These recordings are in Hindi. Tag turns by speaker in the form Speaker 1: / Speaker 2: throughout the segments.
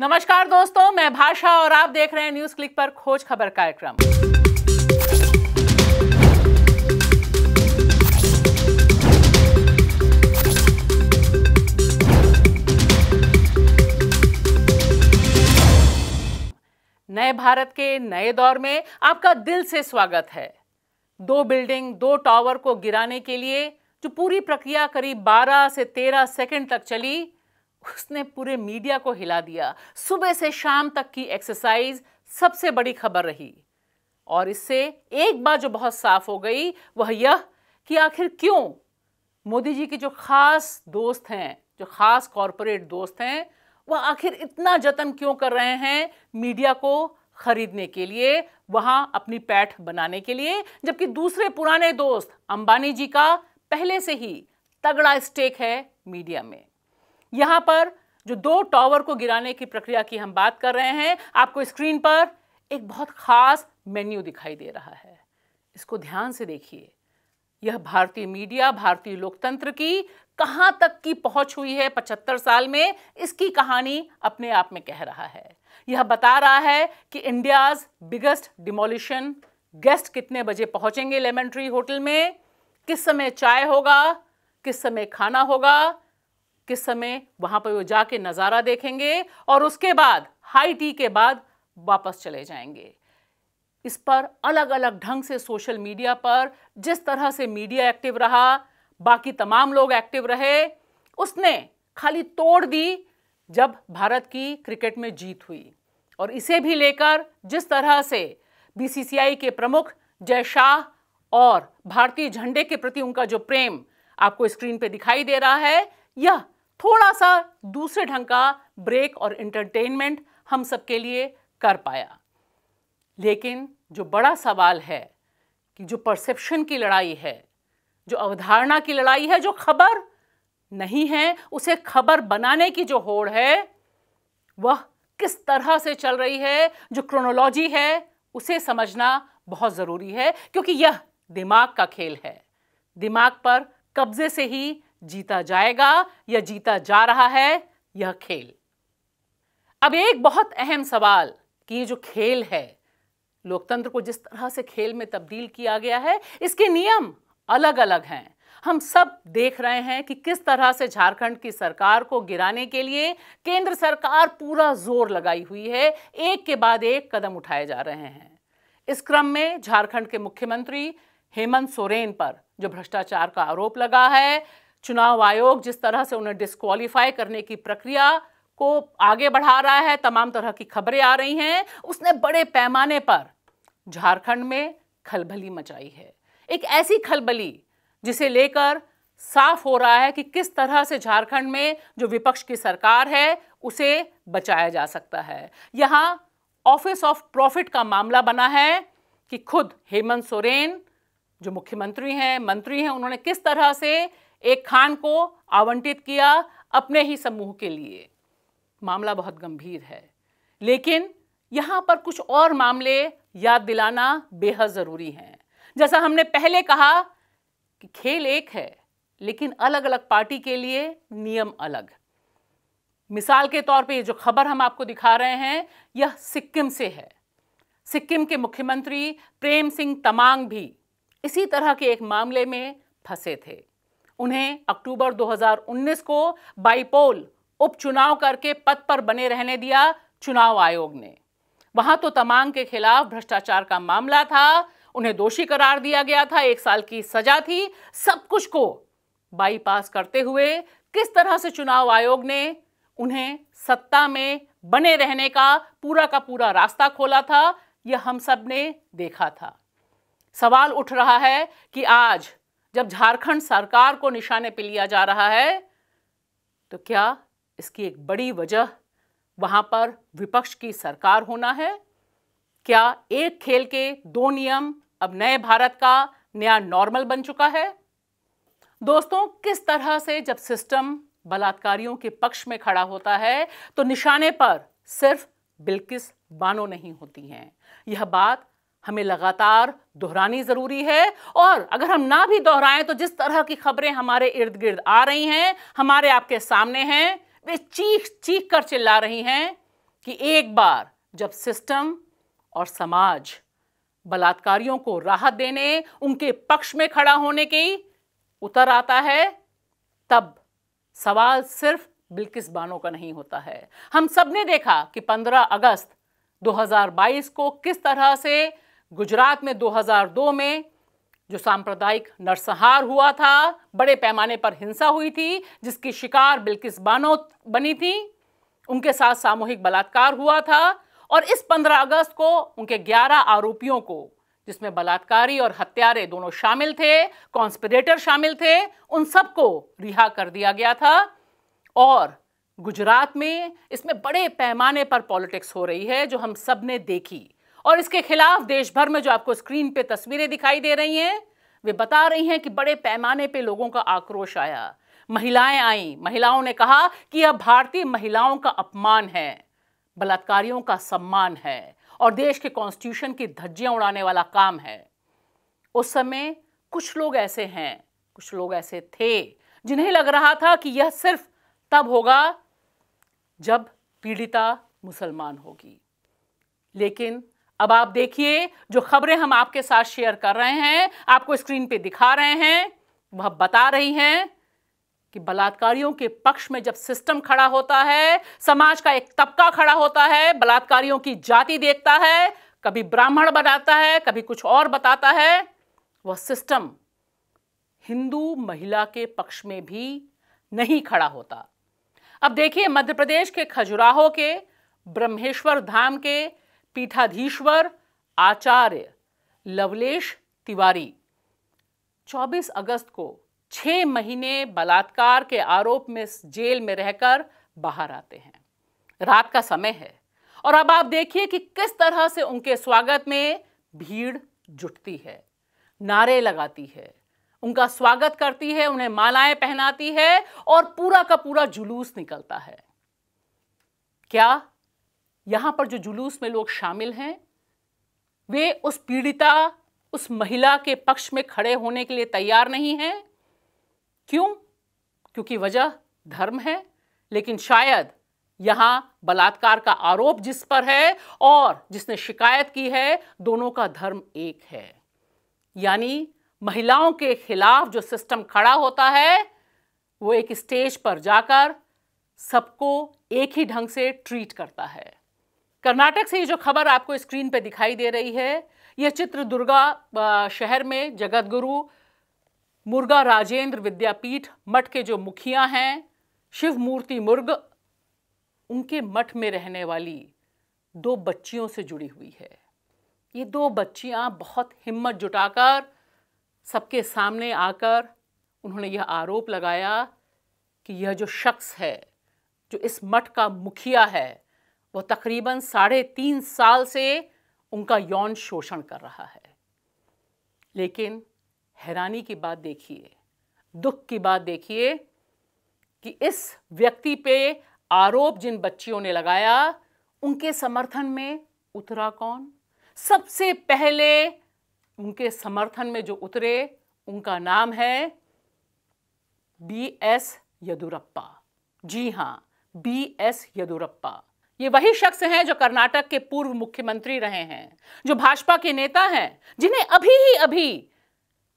Speaker 1: नमस्कार दोस्तों मैं भाषा और आप देख रहे हैं न्यूज क्लिक पर खोज खबर कार्यक्रम नए भारत के नए दौर में आपका दिल से स्वागत है दो बिल्डिंग दो टावर को गिराने के लिए जो पूरी प्रक्रिया करीब 12 से 13 सेकंड तक चली उसने पूरे मीडिया को हिला दिया सुबह से शाम तक की एक्सरसाइज सबसे बड़ी खबर रही और इससे एक बात जो बहुत साफ हो गई वह यह कि आखिर क्यों मोदी जी के जो खास दोस्त हैं जो खास कॉरपोरेट दोस्त हैं वह आखिर इतना जतन क्यों कर रहे हैं मीडिया को खरीदने के लिए वहां अपनी पैठ बनाने के लिए जबकि दूसरे पुराने दोस्त अंबानी जी का पहले से ही तगड़ा स्टेक है मीडिया में यहां पर जो दो टॉवर को गिराने की प्रक्रिया की हम बात कर रहे हैं आपको स्क्रीन पर एक बहुत खास मेन्यू दिखाई दे रहा है इसको ध्यान से देखिए यह भारतीय मीडिया भारतीय लोकतंत्र की कहां तक की पहुंच हुई है पचहत्तर साल में इसकी कहानी अपने आप में कह रहा है यह बता रहा है कि इंडियाज़ बिगेस्ट डिमोलिशन गेस्ट कितने बजे लेमन लेमेंट्री होटल में किस समय चाय होगा किस समय खाना होगा किस समय वहां पर वो जाके नज़ारा देखेंगे और उसके बाद हाई टी के बाद वापस चले जाएंगे इस पर अलग अलग ढंग से सोशल मीडिया पर जिस तरह से मीडिया एक्टिव रहा बाकी तमाम लोग एक्टिव रहे उसने खाली तोड़ दी जब भारत की क्रिकेट में जीत हुई और इसे भी लेकर जिस तरह से बीसीसीआई के प्रमुख जय शाह और भारतीय झंडे के प्रति उनका जो प्रेम आपको स्क्रीन पे दिखाई दे रहा है यह थोड़ा सा दूसरे ढंग का ब्रेक और इंटरटेनमेंट हम सबके लिए कर पाया लेकिन जो बड़ा सवाल है कि जो परसेप्शन की लड़ाई है जो अवधारणा की लड़ाई है जो खबर नहीं है उसे खबर बनाने की जो होड़ है वह किस तरह से चल रही है जो क्रोनोलॉजी है उसे समझना बहुत ज़रूरी है क्योंकि यह दिमाग का खेल है दिमाग पर कब्जे से ही जीता जाएगा या जीता जा रहा है यह खेल अब एक बहुत अहम सवाल कि ये जो खेल है लोकतंत्र को जिस तरह से खेल में तब्दील किया गया है इसके नियम अलग अलग हैं हम सब देख रहे हैं कि किस तरह से झारखंड की सरकार को गिराने के लिए केंद्र सरकार पूरा जोर लगाई हुई है एक के बाद एक कदम उठाए जा रहे हैं इस क्रम में झारखंड के मुख्यमंत्री हेमंत सोरेन पर जो भ्रष्टाचार का आरोप लगा है चुनाव आयोग जिस तरह से उन्हें डिस्कालीफाई करने की प्रक्रिया को आगे बढ़ा रहा है तमाम तरह की खबरें आ रही हैं उसने बड़े पैमाने पर झारखंड में खलबली मचाई है एक ऐसी खलबली जिसे लेकर साफ हो रहा है कि किस तरह से झारखंड में जो विपक्ष की सरकार है उसे बचाया जा सकता है यहाँ ऑफिस ऑफ प्रॉफिट का मामला बना है कि खुद हेमंत सोरेन जो मुख्यमंत्री हैं मंत्री हैं उन्होंने किस तरह से एक खान को आवंटित किया अपने ही समूह के लिए मामला बहुत गंभीर है लेकिन यहाँ पर कुछ और मामले याद दिलाना बेहद ज़रूरी हैं जैसा हमने पहले कहा कि खेल एक है लेकिन अलग अलग पार्टी के लिए नियम अलग मिसाल के तौर पे ये जो खबर हम आपको दिखा रहे हैं यह सिक्किम से है सिक्किम के मुख्यमंत्री प्रेम सिंह तमांग भी इसी तरह के एक मामले में फंसे थे उन्हें अक्टूबर 2019 को बाइपोल उपचुनाव करके पद पर बने रहने दिया चुनाव आयोग ने वहां तो तमांग के खिलाफ भ्रष्टाचार का मामला था उन्हें दोषी करार दिया गया था एक साल की सजा थी सब कुछ को बाईपास करते हुए किस तरह से चुनाव आयोग ने उन्हें सत्ता में बने रहने का पूरा का पूरा रास्ता खोला था यह हम सब ने देखा था सवाल उठ रहा है कि आज जब झारखंड सरकार को निशाने पर लिया जा रहा है तो क्या इसकी एक बड़ी वजह वहां पर विपक्ष की सरकार होना है क्या एक खेल के दो नियम अब नए भारत का नया नॉर्मल बन चुका है दोस्तों किस तरह से जब सिस्टम बलात्कारियों के पक्ष में खड़ा होता है तो निशाने पर सिर्फ बिल्किस बानो नहीं होती हैं यह बात हमें लगातार दोहरानी ज़रूरी है और अगर हम ना भी दोहराएं तो जिस तरह की खबरें हमारे इर्द गिर्द आ रही हैं हमारे आपके सामने हैं वे चीख चीख कर चिल्ला रही हैं कि एक बार जब सिस्टम और समाज बलात्कारियों को राहत देने उनके पक्ष में खड़ा होने की उतर आता है तब सवाल सिर्फ बिल्किस बानो का नहीं होता है हम सब ने देखा कि 15 अगस्त 2022 को किस तरह से गुजरात में 2002 में जो सांप्रदायिक नरसंहार हुआ था बड़े पैमाने पर हिंसा हुई थी जिसकी शिकार बिल्किस बानो बनी थी उनके साथ सामूहिक बलात्कार हुआ था और इस 15 अगस्त को उनके 11 आरोपियों को जिसमें बलात्कारी और हत्यारे दोनों शामिल थे कॉन्स्पिरेटर शामिल थे उन सबको रिहा कर दिया गया था और गुजरात में इसमें बड़े पैमाने पर पॉलिटिक्स हो रही है जो हम सब ने देखी और इसके खिलाफ देश भर में जो आपको स्क्रीन पे तस्वीरें दिखाई दे रही हैं वे बता रही हैं कि बड़े पैमाने पे लोगों का आक्रोश आया महिलाएं आईं महिलाओं ने कहा कि यह भारतीय महिलाओं का अपमान है बलात्कारियों का सम्मान है और देश के कॉन्स्टिट्यूशन की धज्जियां उड़ाने वाला काम है उस समय कुछ लोग ऐसे हैं कुछ लोग ऐसे थे जिन्हें लग रहा था कि यह सिर्फ तब होगा जब पीड़िता मुसलमान होगी लेकिन अब आप देखिए जो खबरें हम आपके साथ शेयर कर रहे हैं आपको स्क्रीन पे दिखा रहे हैं वह बता रही हैं कि बलात्कारियों के पक्ष में जब सिस्टम खड़ा होता है समाज का एक तबका खड़ा होता है बलात्कारियों की जाति देखता है कभी ब्राह्मण बनाता है कभी कुछ और बताता है वह सिस्टम हिंदू महिला के पक्ष में भी नहीं खड़ा होता अब देखिए मध्य प्रदेश के खजुराहो के ब्रह्मेश्वर धाम के पीठाधीश्वर आचार्य लवलेश तिवारी 24 अगस्त को छह महीने बलात्कार के आरोप में जेल में रहकर बाहर आते हैं रात का समय है और अब आप देखिए कि किस तरह से उनके स्वागत में भीड़ जुटती है नारे लगाती है उनका स्वागत करती है उन्हें मालाएं पहनाती है और पूरा का पूरा जुलूस निकलता है क्या यहाँ पर जो जुलूस में लोग शामिल हैं वे उस पीड़िता उस महिला के पक्ष में खड़े होने के लिए तैयार नहीं हैं क्यों क्योंकि वजह धर्म है लेकिन शायद यहाँ बलात्कार का आरोप जिस पर है और जिसने शिकायत की है दोनों का धर्म एक है यानी महिलाओं के खिलाफ जो सिस्टम खड़ा होता है वो एक स्टेज पर जाकर सबको एक ही ढंग से ट्रीट करता है कर्नाटक से ये जो खबर आपको स्क्रीन पे दिखाई दे रही है यह चित्र दुर्गा शहर में जगतगुरु मुर्गा राजेंद्र विद्यापीठ मठ के जो मुखिया हैं शिव मूर्ति मुर्ग उनके मठ में रहने वाली दो बच्चियों से जुड़ी हुई है ये दो बच्चियां बहुत हिम्मत जुटाकर सबके सामने आकर उन्होंने यह आरोप लगाया कि यह जो शख्स है जो इस मठ का मुखिया है वो तकरीबन साढ़े तीन साल से उनका यौन शोषण कर रहा है लेकिन हैरानी की बात देखिए दुख की बात देखिए कि इस व्यक्ति पे आरोप जिन बच्चियों ने लगाया उनके समर्थन में उतरा कौन सबसे पहले उनके समर्थन में जो उतरे उनका नाम है बी एस यदुरप्पा जी हाँ बी एस यदुरप्पा ये वही शख्स हैं जो कर्नाटक के पूर्व मुख्यमंत्री रहे हैं जो भाजपा के नेता हैं जिन्हें अभी ही अभी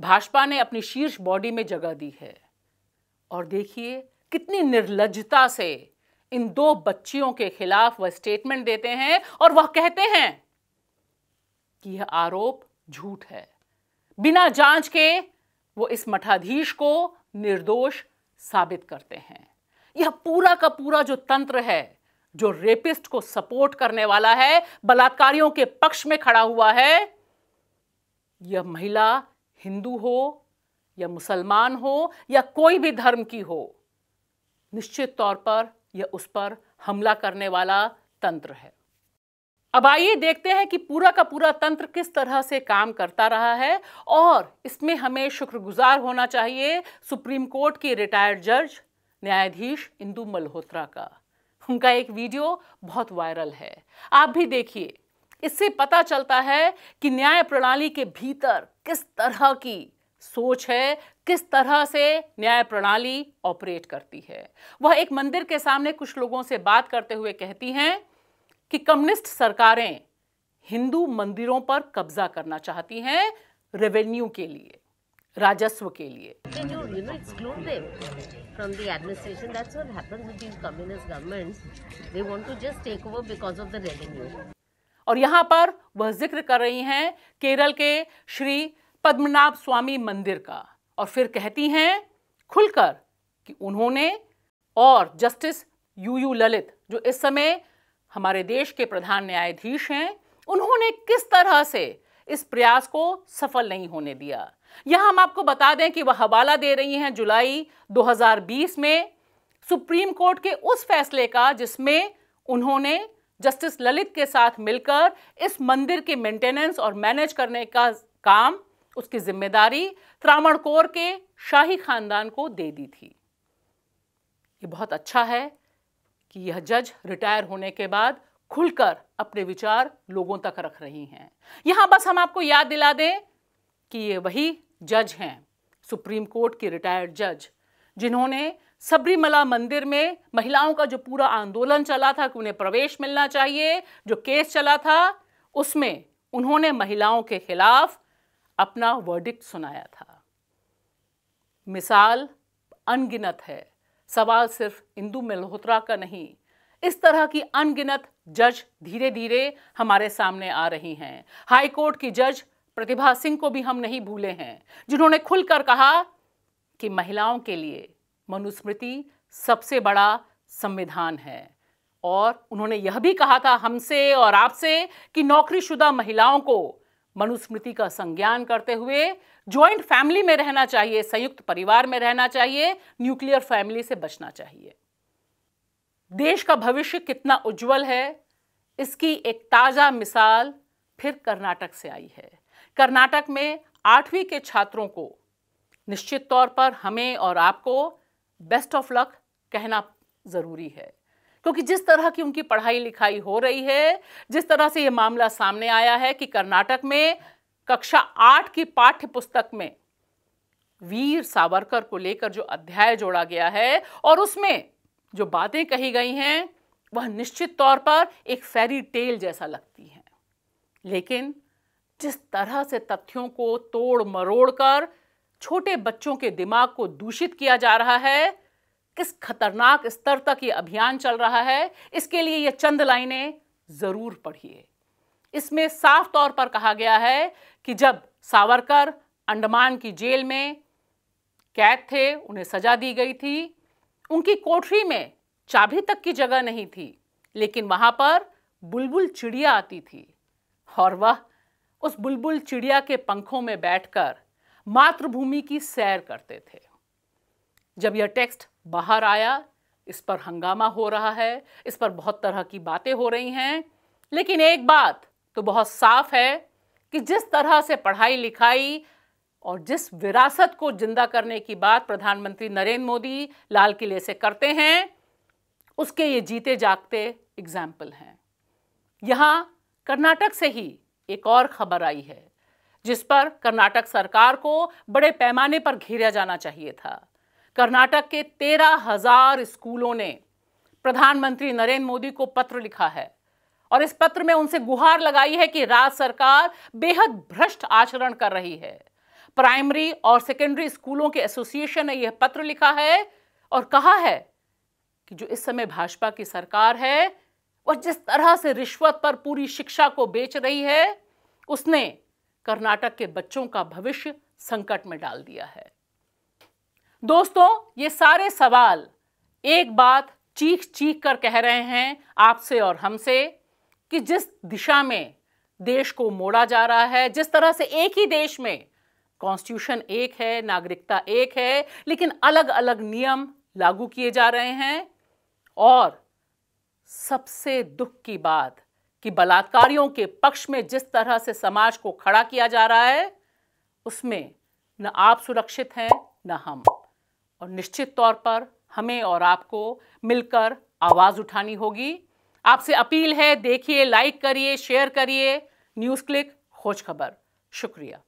Speaker 1: भाजपा ने अपनी शीर्ष बॉडी में जगह दी है और देखिए कितनी निर्लजता से इन दो बच्चियों के खिलाफ वह स्टेटमेंट देते हैं और वह कहते हैं कि यह आरोप झूठ है बिना जांच के वो इस मठाधीश को निर्दोष साबित करते हैं यह पूरा का पूरा जो तंत्र है जो रेपिस्ट को सपोर्ट करने वाला है बलात्कारियों के पक्ष में खड़ा हुआ है यह महिला हिंदू हो या मुसलमान हो या कोई भी धर्म की हो निश्चित तौर पर यह उस पर हमला करने वाला तंत्र है अब आइए देखते हैं कि पूरा का पूरा तंत्र किस तरह से काम करता रहा है और इसमें हमें शुक्रगुजार होना चाहिए सुप्रीम कोर्ट के रिटायर्ड जज न्यायाधीश इंदू मल्होत्रा का उनका एक वीडियो बहुत वायरल है आप भी देखिए इससे पता चलता है कि न्याय प्रणाली के भीतर किस तरह की सोच है किस तरह से न्याय प्रणाली ऑपरेट करती है वह एक मंदिर के सामने कुछ लोगों से बात करते हुए कहती हैं कि कम्युनिस्ट सरकारें हिंदू मंदिरों पर कब्जा करना चाहती हैं रेवेन्यू के लिए राजस्व के लिए from the administration. That's what happens with these communist governments. They want to just take over because of the revenue. और यहाँ पर वह जिक्र कर रही हैं केरल के श्री पद्मनाभ स्वामी मंदिर का और फिर कहती हैं खुलकर कि उन्होंने और जस्टिस यू यू ललित जो इस समय हमारे देश के प्रधान न्यायाधीश हैं उन्होंने किस तरह से इस प्रयास को सफल नहीं होने दिया यह हम आपको बता दें कि वह हवाला दे रही हैं जुलाई 2020 में सुप्रीम कोर्ट के उस फैसले का जिसमें उन्होंने जस्टिस ललित के साथ मिलकर इस मंदिर के मेंटेनेंस और मैनेज करने का काम उसकी जिम्मेदारी त्रामणकोर के शाही खानदान को दे दी थी ये बहुत अच्छा है कि यह जज रिटायर होने के बाद खुलकर अपने विचार लोगों तक रख रही हैं यहां बस हम आपको याद दिला दें कि ये वही जज हैं सुप्रीम कोर्ट के रिटायर्ड जज जिन्होंने सबरीमला मंदिर में महिलाओं का जो पूरा आंदोलन चला था कि उन्हें प्रवेश मिलना चाहिए जो केस चला था उसमें उन्होंने महिलाओं के खिलाफ अपना वर्डिक्ट सुनाया था मिसाल अनगिनत है सवाल सिर्फ इंदू मल्होत्रा का नहीं इस तरह की अनगिनत जज धीरे धीरे हमारे सामने आ रही हैं हाई कोर्ट की जज प्रतिभा सिंह को भी हम नहीं भूले हैं जिन्होंने खुलकर कहा कि महिलाओं के लिए मनुस्मृति सबसे बड़ा संविधान है और उन्होंने यह भी कहा था हमसे और आपसे कि नौकरीशुदा महिलाओं को मनुस्मृति का संज्ञान करते हुए ज्वाइंट फैमिली में रहना चाहिए संयुक्त परिवार में रहना चाहिए न्यूक्लियर फैमिली से बचना चाहिए देश का भविष्य कितना उज्जवल है इसकी एक ताज़ा मिसाल फिर कर्नाटक से आई है कर्नाटक में आठवीं के छात्रों को निश्चित तौर पर हमें और आपको बेस्ट ऑफ लक कहना ज़रूरी है क्योंकि जिस तरह की उनकी पढ़ाई लिखाई हो रही है जिस तरह से ये मामला सामने आया है कि कर्नाटक में कक्षा आठ की पाठ्य पुस्तक में वीर सावरकर को लेकर जो अध्याय जोड़ा गया है और उसमें जो बातें कही गई हैं वह निश्चित तौर पर एक फेरी टेल जैसा लगती हैं लेकिन जिस तरह से तथ्यों को तोड़ मरोड़ कर छोटे बच्चों के दिमाग को दूषित किया जा रहा है किस खतरनाक स्तर तक ये अभियान चल रहा है इसके लिए ये चंद लाइनें ज़रूर पढ़िए इसमें साफ तौर पर कहा गया है कि जब सावरकर अंडमान की जेल में कैद थे उन्हें सजा दी गई थी उनकी कोठरी में चाबी तक की जगह नहीं थी लेकिन वहाँ पर बुलबुल चिड़िया आती थी और वह उस बुलबुल चिड़िया के पंखों में बैठकर मातृभूमि की सैर करते थे जब यह टेक्स्ट बाहर आया इस पर हंगामा हो रहा है इस पर बहुत तरह की बातें हो रही हैं लेकिन एक बात तो बहुत साफ है कि जिस तरह से पढ़ाई लिखाई और जिस विरासत को जिंदा करने की बात प्रधानमंत्री नरेंद्र मोदी लाल किले से करते हैं उसके ये जीते जागते एग्जाम्पल हैं यहाँ कर्नाटक से ही एक और खबर आई है जिस पर कर्नाटक सरकार को बड़े पैमाने पर घेरा जाना चाहिए था कर्नाटक के तेरह हजार स्कूलों ने प्रधानमंत्री नरेंद्र मोदी को पत्र लिखा है और इस पत्र में उनसे गुहार लगाई है कि राज्य सरकार बेहद भ्रष्ट आचरण कर रही है प्राइमरी और सेकेंडरी स्कूलों के एसोसिएशन ने यह पत्र लिखा है और कहा है कि जो इस समय भाजपा की सरकार है और जिस तरह से रिश्वत पर पूरी शिक्षा को बेच रही है उसने कर्नाटक के बच्चों का भविष्य संकट में डाल दिया है दोस्तों ये सारे सवाल एक बात चीख चीख कर कह रहे हैं आपसे और हमसे कि जिस दिशा में देश को मोड़ा जा रहा है जिस तरह से एक ही देश में कॉन्स्टिट्यूशन एक है नागरिकता एक है लेकिन अलग अलग नियम लागू किए जा रहे हैं और सबसे दुख की बात कि बलात्कारियों के पक्ष में जिस तरह से समाज को खड़ा किया जा रहा है उसमें न आप सुरक्षित हैं न हम और निश्चित तौर पर हमें और आपको मिलकर आवाज़ उठानी होगी आपसे अपील है देखिए लाइक करिए शेयर करिए न्यूज़ क्लिक खोज खबर शुक्रिया